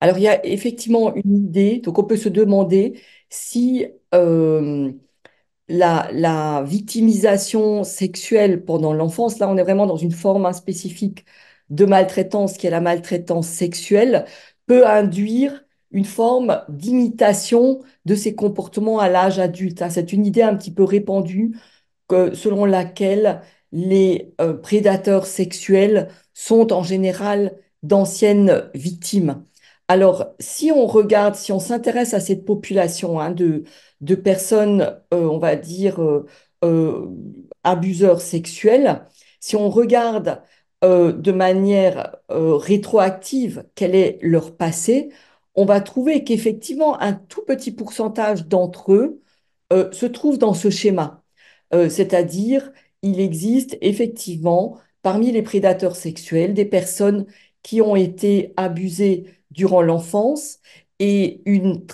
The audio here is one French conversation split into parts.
Alors, il y a effectivement une idée, donc on peut se demander si euh, la, victimisation sexuelle pendant l'enfance, là on est vraiment dans une forme hein, spécifique de maltraitance qui est la maltraitance sexuelle, peut induire une forme d'imitation de ces comportements à l'âge adulte. Hein. C'est une idée un petit peu répandue selon laquelle les euh, prédateurs sexuels sont en général d'anciennes victimes. Alors, si on regarde, si on s'intéresse à cette population hein, de, personnes, euh, on va dire, euh, euh, abuseurs sexuels, si on regarde de manière rétroactive quel est leur passé, on va trouver qu'effectivement, un tout petit pourcentage d'entre eux se trouve dans ce schéma. C'est-à-dire, il existe effectivement parmi les prédateurs sexuels des personnes qui ont été abusées durant l'enfance. Et une,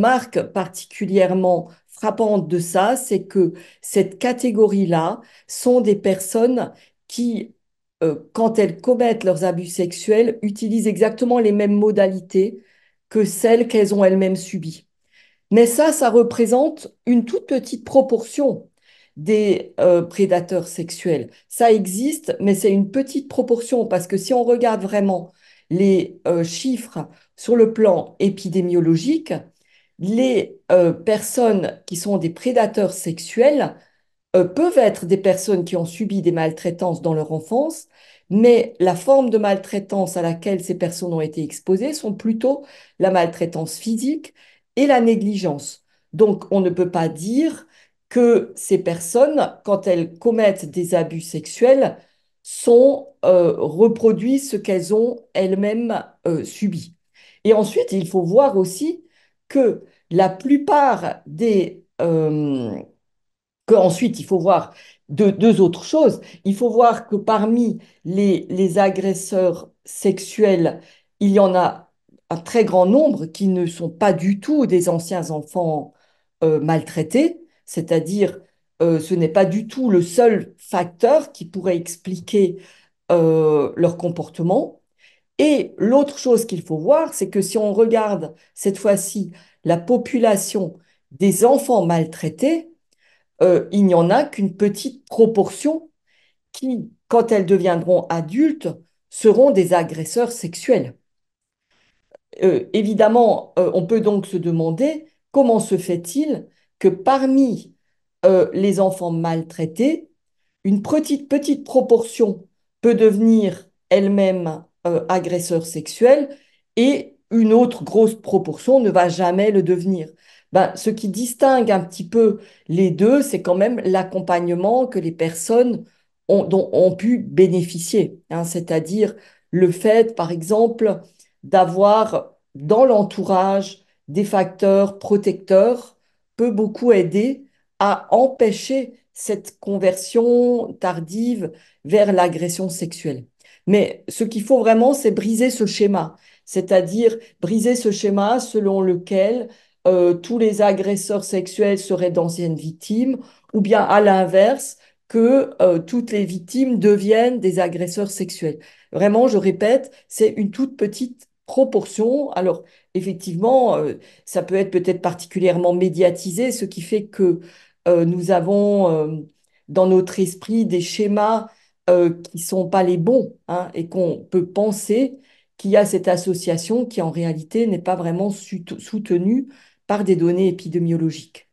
marque particulièrement frappante de ça, c'est que cette catégorie-là sont des personnes qui, euh, quand elles commettent leurs abus sexuels, utilisent exactement les mêmes modalités que celles qu'elles ont elles-mêmes subies. Mais ça, ça représente une toute petite proportion des euh, prédateurs sexuels. Ça existe, mais c'est une petite proportion parce que si on regarde vraiment les euh, chiffres sur le plan épidémiologique, les euh, personnes qui sont des prédateurs sexuels euh, peuvent être des personnes qui ont subi des maltraitances dans leur enfance, mais la forme de maltraitance à laquelle ces personnes ont été exposées sont plutôt la maltraitance physique et la négligence. Donc on ne peut pas dire que ces personnes, quand elles commettent des abus sexuels, sont euh, reproduits ce qu'elles ont elles-mêmes euh, subi. Et ensuite, il faut voir aussi que la plupart des... Euh, que ensuite, il faut voir deux, autres choses. Il faut voir que parmi les, agresseurs sexuels, il y en a un très grand nombre qui ne sont pas du tout des anciens enfants maltraités, c'est-à-dire euh, ce n'est pas du tout le seul facteur qui pourrait expliquer euh, leur comportement. Et l'autre chose qu'il faut voir, c'est que si on regarde cette fois-ci la population des enfants maltraités, euh, il n'y en a qu'une petite proportion qui, quand elles deviendront adultes, seront des agresseurs sexuels. évidemment, on peut donc se demander comment se fait-il que parmi euh, les enfants maltraités, une petite, petite proportion peut devenir elle-même euh, agresseur sexuel et une autre grosse proportion ne va jamais le devenir. Ben, ce qui distingue un petit peu les deux, c'est quand même l'accompagnement que les personnes ont, pu bénéficier. Hein. C'est-à-dire le fait, par exemple, d'avoir dans l'entourage des facteurs protecteurs peut beaucoup aider à empêcher cette conversion tardive vers l'agression sexuelle. Mais ce qu'il faut vraiment, c'est briser ce schéma, c'est-à-dire briser ce schéma selon lequel euh, tous les agresseurs sexuels seraient d'anciennes victimes, ou bien à l'inverse, que euh, toutes les victimes deviennent des agresseurs sexuels. Vraiment, je répète, c'est une toute petite proportion. Alors, effectivement, euh, ça peut être peut-être particulièrement médiatisé, ce qui fait que euh, nous avons euh, dans notre esprit des schémas euh, qui ne sont pas les bons hein, et qu'on peut penser qu'il y a cette association qui en réalité n'est pas vraiment soutenue par des données épidémiologiques.